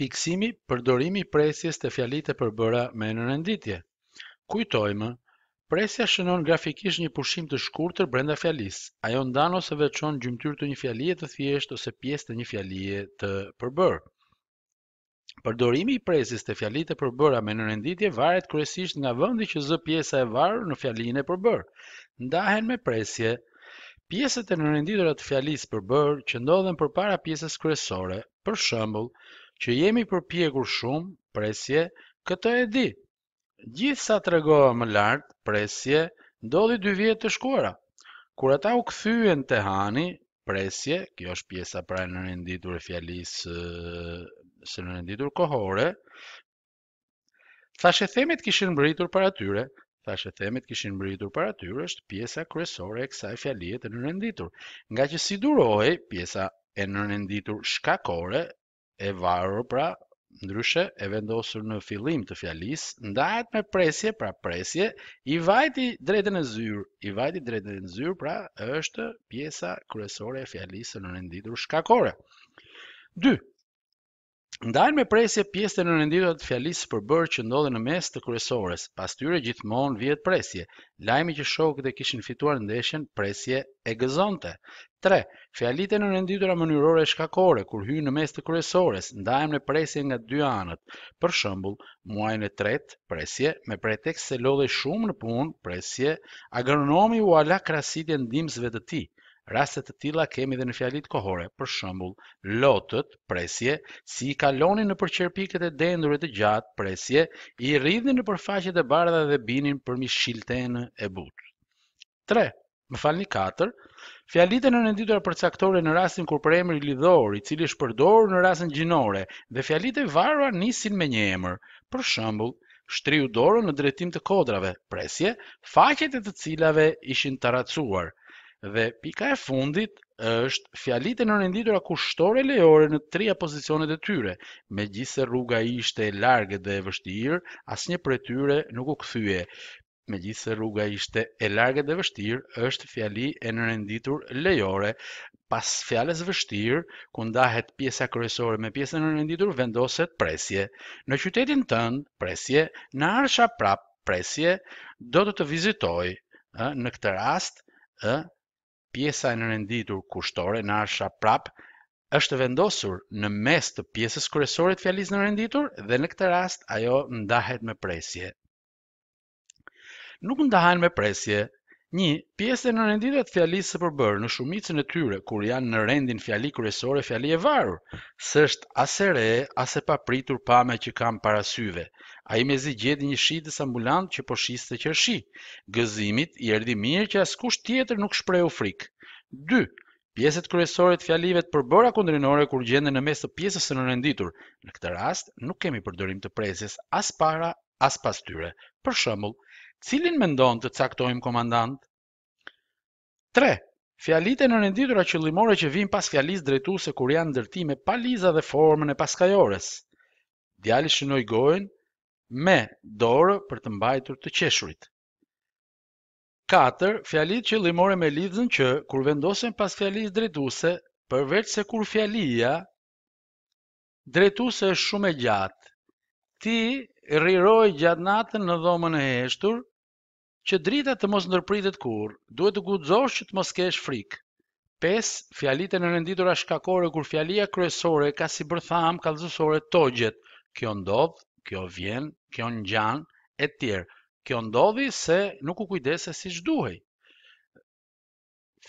Piksimi, përdorimi i presjes të fjalit e përbëra me në rënditje. Kujtojmë, presja shënon grafikisht një pushim të shkurtër brenda fjalis, ajo ndano se veçon gjymtyrë të një fjalit të thjesht ose pjesë të një fjalit të përbërë. Përdorimi i presjes të fjalit e përbëra me në varet kërësisht nga vëndi që zë pjesa e varë në fjalin e përbërë. Ndahen me presje Pjesët e nërënditurat të fjalisë për bërë që ndodhen përpara pjesës kryesore, për shembull, që jemi përpjekur shumë, presje, këtë e di. Gjithsa tregova më lart, presje, ndodhi dy vjet të shkuara. Kur ata u kthyen te Hani, presje, kjo është pjesa pra e e fjalisë së nërënditur kohore. thashe themit kishin mbritur para tyre, thashë themit kishin mbritur para tyre është pjesa kryesore e kësaj fjalie të nërënditur. nga që si duroj pjesa e nërënditur shkakore e varur pra ndryshe e vendosur në fillim të fjalis, ndajt me presje, pra presje, i vajti drejtën e zyrë, i vajti drejtën e zyrë, pra është pjesa kryesore e fjalisë e nërënditur shkakore. Ndajnë me presje pjesë të nërendirat të fjalisë përbërë që ndodhe në mes të kryesores, pas tyre gjithmonë vjetë presje, lajmi që shokët e kishin fituar ndeshen presje e gëzonte. 3. Fjalit e nërendirat mënyrore e shkakore, kur hyjnë në mes të kryesores, ndajnë me presje nga dy anët, për shëmbull, muajnë e tret, presje, me pretekst se lodhe shumë në punë, presje, agronomi u ala krasitje ndimësve të ti. Raste të tilla kemi edhe në fjalit kohore, për shembull, lotët, presje, si i kalonin në përqerpiket e dendurit të gjatë, presje, i rridhnin në përfaqjet e bardha dhe binin përmi mi shiltenë e but. 3 Më falni 4. Fjalitë në nënditur për caktore në rastin kur për emri lidhor, i cili është përdorur në rastin gjinore, dhe fjalitë e varura nisin me një emër. Për shembull, shtriu dorën në drejtim të kodrave, presje, faqet e të cilave ishin taracuar. Dhe pika e fundit është fjalit e nërënditur kushtore lejore në tri pozicionet e tyre, me gjithë se rruga i shte largë dhe e vështirë, asë një për e tyre nuk u këthyje. Me gjithë se rruga i shte e largë dhe vështirë është fjali e nërënditur lejore, pas fjales vështirë, kundahet pjesa kërësore me pjesë nërënditur vendoset presje. Në qytetin tënë, presje, në arsha prap presje, do të të vizitoj në këtë rast, pjesa e nërenditur kushtore në arsha prap është vendosur në mes të pjesës kryesore të fjalisë nërenditur dhe në këtë rast ajo ndahet me presje. Nuk ndahen me presje Një pjesë në renditat fjalisë së përbërë në shumicën e tyre kur janë në rendin fjali kryesore fjali e varur, së është as e re, as e papritur pamë që kam para syve. Ai mezi gjeti një shitë ambulant që po shiste që shi. Gëzimit i erdhi mirë që askush tjetër nuk shpreu frikë. 2 Pjesët kryesore të fjalive të përbëra kundrinore kur gjenden në mes të pjesës së nënrenditur, në këtë rast nuk kemi përdorim të prezes as para as pas tyre. Për shembull, cilin mendon të caktojmë komandant? 3. Fjalit e në qëllimore që vim pas fjalis drejtu se kur janë ndërtime pa liza dhe formën e paskajores. Djali shënoj gojnë me dorë për të mbajtur të qeshurit. 4. Fjalit që limore me lidhën që, kur vendosen pas fjalis drejtuse, përveç se kur fjalia, drejtuse është shumë e gjatë. Ti riroj gjatë natën në dhomën e heshtur, që drita të mos ndërpritet kur, duhet të guxosh që të mos kesh frikë. 5. Fjalitë në renditura shkakore kur fjalia kryesore ka si bërtham kallëzësore togjet. Kjo ndodh, kjo vjen, kjo ngjan, etj. Kjo ndodhi se nuk u kujdese si që duhej.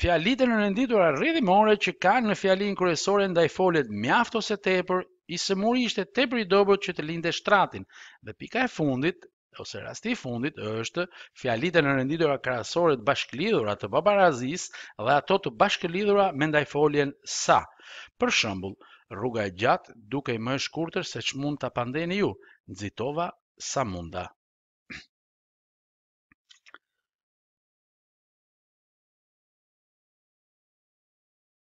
Fjalitë në renditura rridhimore që ka në fjalin kryesore ndaj folet mjaft ose tepër, i muri ishte tepër i dobët që të linde shtratin, dhe pika e fundit ose rasti i fundit është fjalitë në renditura krahasore të bashkëlidhura të paparazis dhe ato të bashkëlidhura me ndaj foljen sa. Për shembull, rruga e gjatë duke i më e shkurtër se që mund të pandeni ju, nëzitova sa munda.